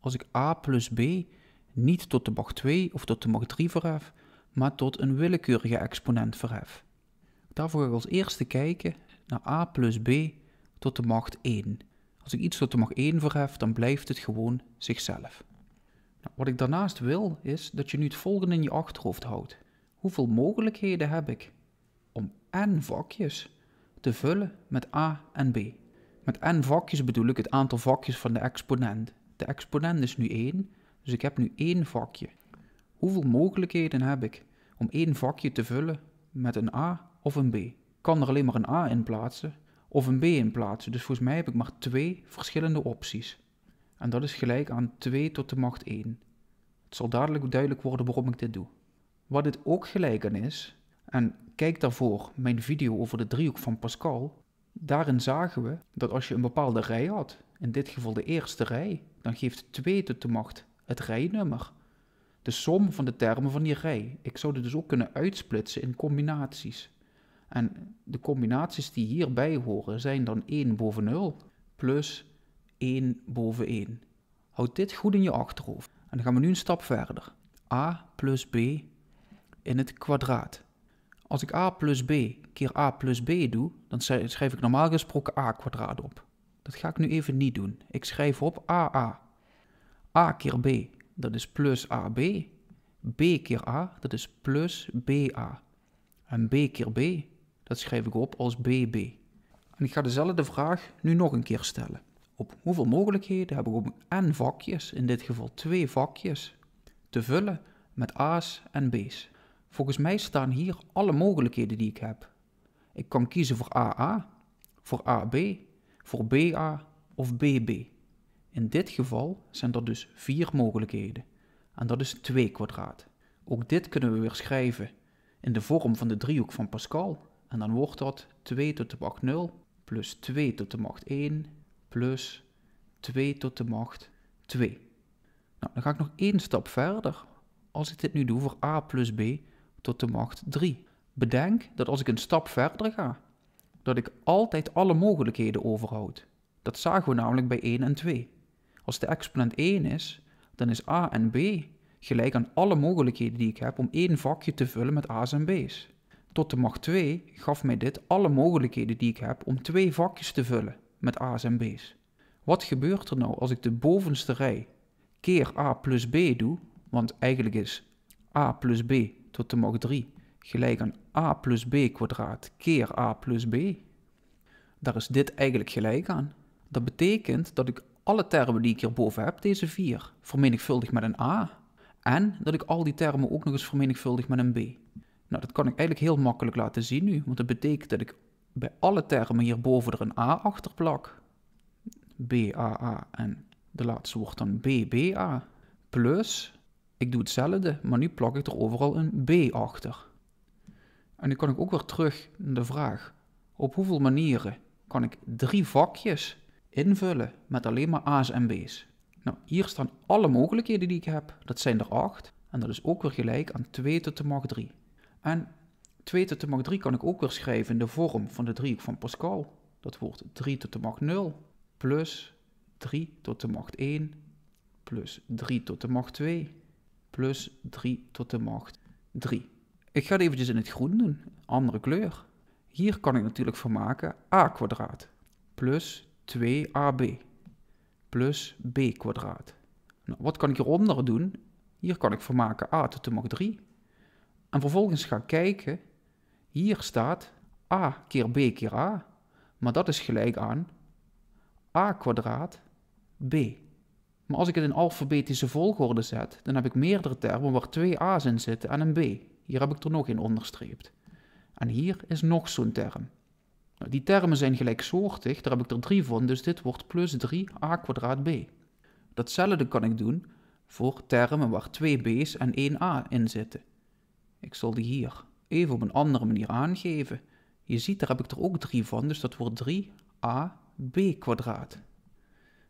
als ik a plus b niet tot de macht 2 of tot de macht 3 verhef, maar tot een willekeurige exponent verhef. Daarvoor ga ik als eerste kijken naar a plus b tot de macht 1. Als ik iets tot de macht 1 verhef, dan blijft het gewoon zichzelf. Nou, wat ik daarnaast wil, is dat je nu het volgende in je achterhoofd houdt. Hoeveel mogelijkheden heb ik om n vakjes te vullen met a en b? Met n vakjes bedoel ik het aantal vakjes van de exponent. De exponent is nu 1, dus ik heb nu één vakje. Hoeveel mogelijkheden heb ik om één vakje te vullen met een A of een B? Ik kan er alleen maar een A in plaatsen of een B in plaatsen, dus volgens mij heb ik maar twee verschillende opties. En dat is gelijk aan 2 tot de macht 1. Het zal dadelijk duidelijk worden waarom ik dit doe. Wat dit ook gelijk aan is, en kijk daarvoor mijn video over de driehoek van Pascal, Daarin zagen we dat als je een bepaalde rij had, in dit geval de eerste rij, dan geeft 2 tot de macht het rijnummer. De som van de termen van die rij. Ik zou dit dus ook kunnen uitsplitsen in combinaties. En de combinaties die hierbij horen zijn dan 1 boven 0 plus 1 boven 1. Houd dit goed in je achterhoofd. En dan gaan we nu een stap verder. a plus b in het kwadraat. Als ik a plus b keer a plus b doe, dan schrijf ik normaal gesproken a kwadraat op. Dat ga ik nu even niet doen. Ik schrijf op aa. a keer b, dat is plus ab. b keer a, dat is plus ba. En b keer b, dat schrijf ik op als bb. En ik ga dezelfde vraag nu nog een keer stellen. Op hoeveel mogelijkheden heb ik om n vakjes, in dit geval twee vakjes, te vullen met a's en b's? Volgens mij staan hier alle mogelijkheden die ik heb. Ik kan kiezen voor AA, voor AB, voor BA of BB. In dit geval zijn er dus vier mogelijkheden. En dat is 2 kwadraat. Ook dit kunnen we weer schrijven in de vorm van de driehoek van Pascal. En dan wordt dat 2 tot de macht 0 plus 2 tot de macht 1 plus 2 tot de macht 2. Nou, dan ga ik nog één stap verder. Als ik dit nu doe voor a plus b, tot de macht 3. Bedenk dat als ik een stap verder ga, dat ik altijd alle mogelijkheden overhoud. Dat zagen we namelijk bij 1 en 2. Als de exponent 1 is, dan is a en b gelijk aan alle mogelijkheden die ik heb om één vakje te vullen met a's en b's. Tot de macht 2 gaf mij dit alle mogelijkheden die ik heb om twee vakjes te vullen met a's en b's. Wat gebeurt er nou als ik de bovenste rij keer a plus b doe, want eigenlijk is a plus b tot de macht 3 gelijk aan a plus b kwadraat keer a plus b. Daar is dit eigenlijk gelijk aan. Dat betekent dat ik alle termen die ik hierboven heb, deze vier, vermenigvuldig met een a. En dat ik al die termen ook nog eens vermenigvuldig met een b. Nou, dat kan ik eigenlijk heel makkelijk laten zien nu, want dat betekent dat ik bij alle termen hierboven er een a achter plak. b, a, a en de laatste wordt dan b, b, a. Plus ik doe hetzelfde, maar nu plak ik er overal een B achter. En nu kan ik ook weer terug naar de vraag: op hoeveel manieren kan ik drie vakjes invullen met alleen maar A's en B's? Nou, hier staan alle mogelijkheden die ik heb. Dat zijn er acht. En dat is ook weer gelijk aan 2 tot de macht 3. En 2 tot de macht 3 kan ik ook weer schrijven in de vorm van de driehoek van Pascal. Dat wordt 3 tot de macht 0 plus 3 tot de macht 1 plus 3 tot de macht 2 plus 3 tot de macht 3. Ik ga het eventjes in het groen doen, andere kleur. Hier kan ik natuurlijk voor maken a kwadraat plus 2ab plus b kwadraat. Nou, wat kan ik hieronder doen? Hier kan ik voor maken a tot de macht 3. En vervolgens ga ik kijken, hier staat a keer b keer a, maar dat is gelijk aan a kwadraat b. Maar als ik het in alfabetische volgorde zet, dan heb ik meerdere termen waar twee A's in zitten en een B. Hier heb ik er nog een onderstreept. En hier is nog zo'n term. Nou, die termen zijn gelijksoortig, daar heb ik er drie van, dus dit wordt plus 3a kwadraat b. Datzelfde kan ik doen voor termen waar twee b's en één a in zitten. Ik zal die hier even op een andere manier aangeven. Je ziet, daar heb ik er ook drie van, dus dat wordt 3ab kwadraat.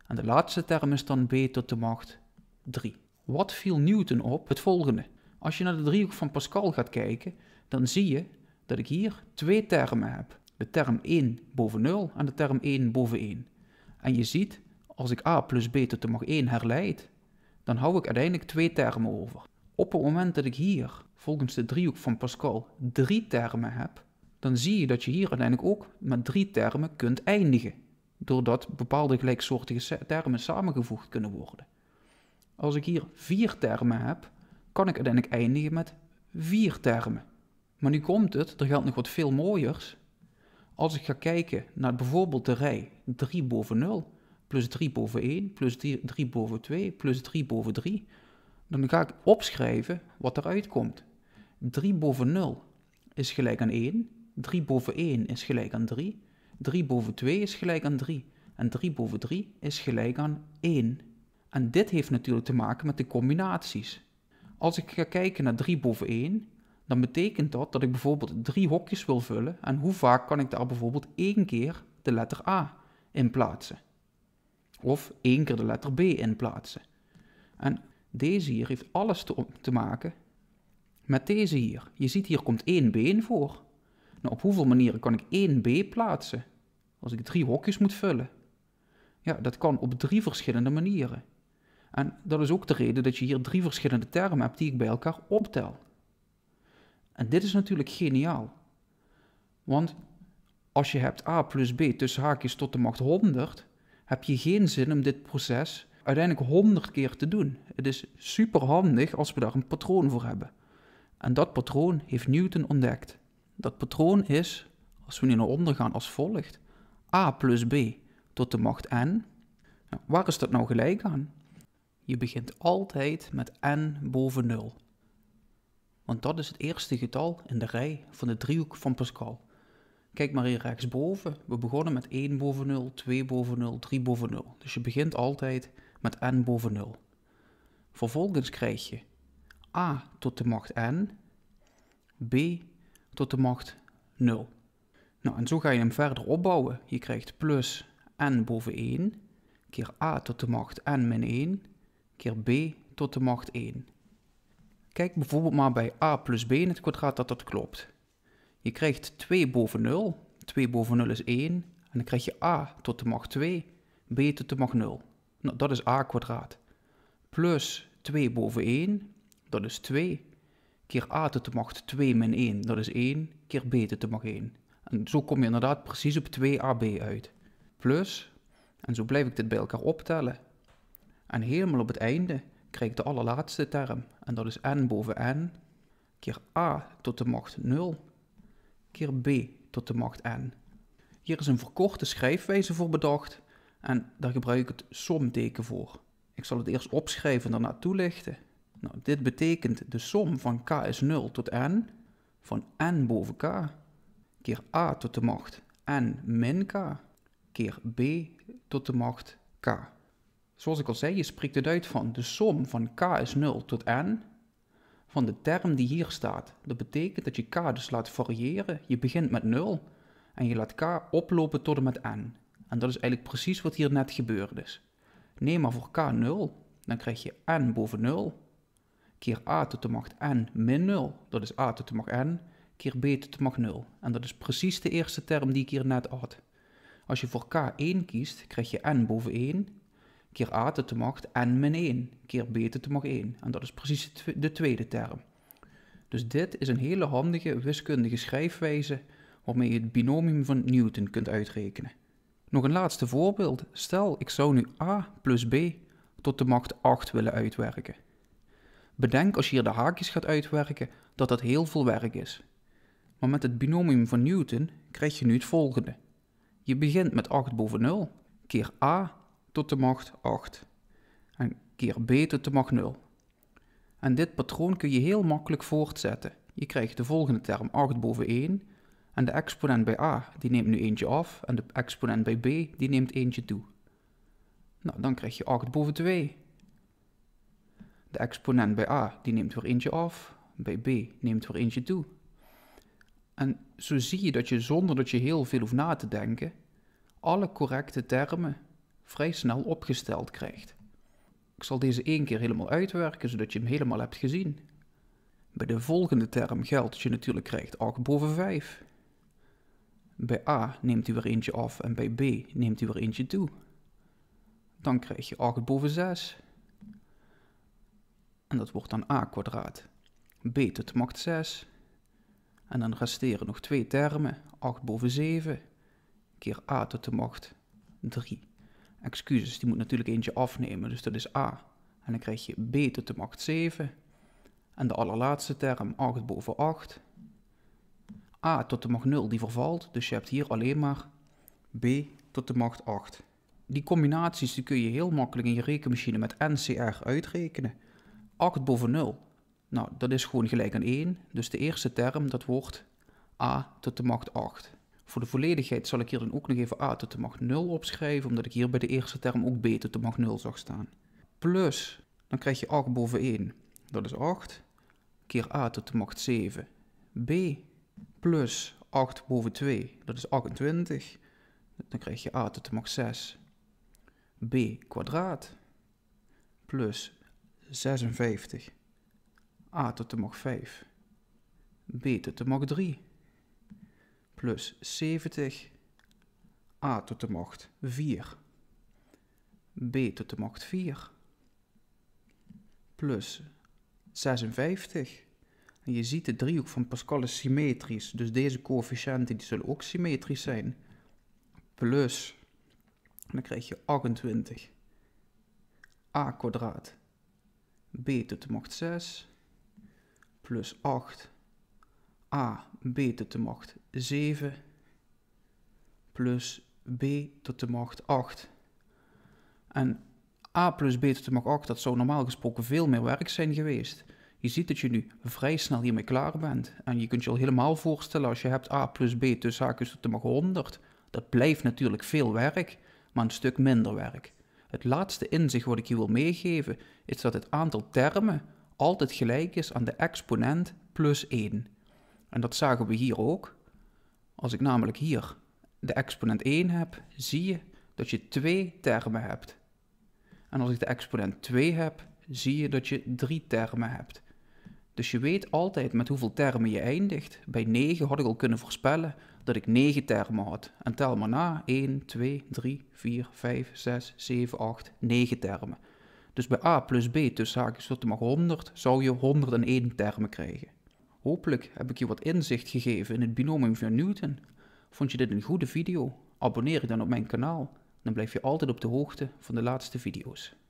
En de laatste term is dan b tot de macht 3. Wat viel Newton op? Het volgende. Als je naar de driehoek van Pascal gaat kijken, dan zie je dat ik hier twee termen heb. De term 1 boven 0 en de term 1 boven 1. En je ziet, als ik a plus b tot de macht 1 herleid, dan hou ik uiteindelijk twee termen over. Op het moment dat ik hier, volgens de driehoek van Pascal, drie termen heb, dan zie je dat je hier uiteindelijk ook met drie termen kunt eindigen doordat bepaalde gelijksoortige termen samengevoegd kunnen worden. Als ik hier vier termen heb, kan ik uiteindelijk eindigen met vier termen. Maar nu komt het, er geldt nog wat veel mooiers. Als ik ga kijken naar bijvoorbeeld de rij 3 boven 0, plus 3 boven 1, plus 3, boven 2, plus 3 boven 3, dan ga ik opschrijven wat eruit komt. 3 boven 0 is gelijk aan 1, 3 boven 1 is gelijk aan 3, 3 boven 2 is gelijk aan 3. En 3 boven 3 is gelijk aan 1. En dit heeft natuurlijk te maken met de combinaties. Als ik ga kijken naar 3 boven 1, dan betekent dat dat ik bijvoorbeeld 3 hokjes wil vullen. En hoe vaak kan ik daar bijvoorbeeld 1 keer de letter A in plaatsen? Of 1 keer de letter B in plaatsen. En deze hier heeft alles te, maken met deze hier. Je ziet hier komt 1 been voor. Nou, op hoeveel manieren kan ik 1b plaatsen? Als ik drie hokjes moet vullen. Ja, dat kan op drie verschillende manieren. En dat is ook de reden dat je hier drie verschillende termen hebt die ik bij elkaar optel. En dit is natuurlijk geniaal. Want als je hebt a plus b tussen haakjes tot de macht 100, heb je geen zin om dit proces uiteindelijk 100 keer te doen. Het is super handig als we daar een patroon voor hebben. En dat patroon heeft Newton ontdekt. Dat patroon is, als we nu naar onder gaan, als volgt. A plus B tot de macht n. Nou, waar is dat nou gelijk aan? Je begint altijd met n boven 0. Want dat is het eerste getal in de rij van de driehoek van Pascal. Kijk maar hier rechtsboven. We begonnen met 1 boven 0, 2 boven 0, 3 boven 0. Dus je begint altijd met n boven 0. Vervolgens krijg je a tot de macht n, b tot de macht 0. Nou, en zo ga je hem verder opbouwen. Je krijgt plus n boven 1 keer a tot de macht n min 1 keer b tot de macht 1. Kijk bijvoorbeeld maar bij a plus b in het kwadraat dat dat klopt. Je krijgt 2 boven 0, 2 boven 0 is 1 en dan krijg je a tot de macht 2, b tot de macht 0. Nou, dat is a kwadraat. Plus 2 boven 1, dat is 2 keer a tot de macht 2 min 1, dat is 1, keer b tot de macht 1. En zo kom je inderdaad precies op 2ab uit. Plus, en zo blijf ik dit bij elkaar optellen. En helemaal op het einde krijg ik de allerlaatste term, en dat is n boven n, keer a tot de macht 0, keer b tot de macht n. Hier is een verkorte schrijfwijze voor bedacht, en daar gebruik ik het somteken voor. Ik zal het eerst opschrijven en daarna toelichten. Nou, dit betekent de som van k is 0 tot n van n boven k keer a tot de macht n min k keer b tot de macht k. Zoals ik al zei, je spreekt het uit van de som van k is 0 tot n van de term die hier staat. Dat betekent dat je k dus laat variëren. Je begint met 0 en je laat k oplopen tot en met n. En dat is eigenlijk precies wat hier net gebeurd is. Neem maar voor k 0, dan krijg je n boven 0 keer a tot de macht n min 0. Dat is a tot de macht n keer b tot de macht 0. En dat is precies de eerste term die ik hier net had. Als je voor k1 kiest, krijg je n boven 1 keer a tot de macht n min 1 keer b tot de macht 1. En dat is precies de tweede term. Dus dit is een hele handige wiskundige schrijfwijze waarmee je het binomium van Newton kunt uitrekenen. Nog een laatste voorbeeld. Stel, ik zou nu a plus b tot de macht 8 willen uitwerken. Bedenk als je hier de haakjes gaat uitwerken dat dat heel veel werk is. Maar met het binomium van Newton krijg je nu het volgende. Je begint met 8 boven 0 keer a tot de macht 8 en keer b tot de macht 0. En dit patroon kun je heel makkelijk voortzetten. Je krijgt de volgende term 8 boven 1 en de exponent bij a die neemt nu eentje af en de exponent bij b die neemt eentje toe. Nou, dan krijg je 8 boven 2 de exponent bij A die neemt weer eentje af, bij B neemt weer eentje toe. En zo zie je dat je zonder dat je heel veel hoeft na te denken, alle correcte termen vrij snel opgesteld krijgt. Ik zal deze één keer helemaal uitwerken, zodat je hem helemaal hebt gezien. Bij de volgende term geldt dat je natuurlijk krijgt 8 boven 5. Bij A neemt u weer eentje af en bij B neemt u weer eentje toe. Dan krijg je 8 boven 6. En dat wordt dan a kwadraat. b tot de macht 6. En dan resteren nog twee termen. 8 boven 7 keer a tot de macht 3. Excuses, die moet natuurlijk eentje afnemen, dus dat is a. En dan krijg je b tot de macht 7. En de allerlaatste term 8 boven 8. a tot de macht 0 die vervalt, dus je hebt hier alleen maar b tot de macht 8. Die combinaties die kun je heel makkelijk in je rekenmachine met NCR uitrekenen. 8 boven 0. Nou, dat is gewoon gelijk aan 1. Dus de eerste term, dat wordt a tot de macht 8. Voor de volledigheid zal ik hier dan ook nog even a tot de macht 0 opschrijven, omdat ik hier bij de eerste term ook b tot de macht 0 zag staan. Plus, dan krijg je 8 boven 1, dat is 8, keer a tot de macht 7, b, plus 8 boven 2, dat is 28, dan krijg je a tot de macht 6, b kwadraat, plus 56. a tot de macht 5. b tot de macht 3. Plus 70. a tot de macht 4. b tot de macht 4. Plus 56. En je ziet de driehoek van Pascal is symmetrisch. Dus deze coëfficiënten die zullen ook symmetrisch zijn. Plus, dan krijg je 28. a kwadraat b tot de macht 6 plus 8 a b tot de macht 7 plus b tot de macht 8. En a plus b tot de macht 8, dat zou normaal gesproken veel meer werk zijn geweest. Je ziet dat je nu vrij snel hiermee klaar bent. En je kunt je al helemaal voorstellen als je hebt a plus b tussen haakjes tot de macht 100. Dat blijft natuurlijk veel werk, maar een stuk minder werk. Het laatste inzicht wat ik je wil meegeven is dat het aantal termen altijd gelijk is aan de exponent plus 1. En dat zagen we hier ook. Als ik namelijk hier de exponent 1 heb, zie je dat je 2 termen hebt. En als ik de exponent 2 heb, zie je dat je 3 termen hebt. Dus je weet altijd met hoeveel termen je eindigt. Bij 9 had ik al kunnen voorspellen dat ik 9 termen had. En tel maar na, 1, 2, 3, 4, 5, 6, 7, 8, 9 termen. Dus bij a plus b tussen haakjes tot de 100 zou je 101 termen krijgen. Hopelijk heb ik je wat inzicht gegeven in het binomium van Newton. Vond je dit een goede video? Abonneer je dan op mijn kanaal. Dan blijf je altijd op de hoogte van de laatste video's.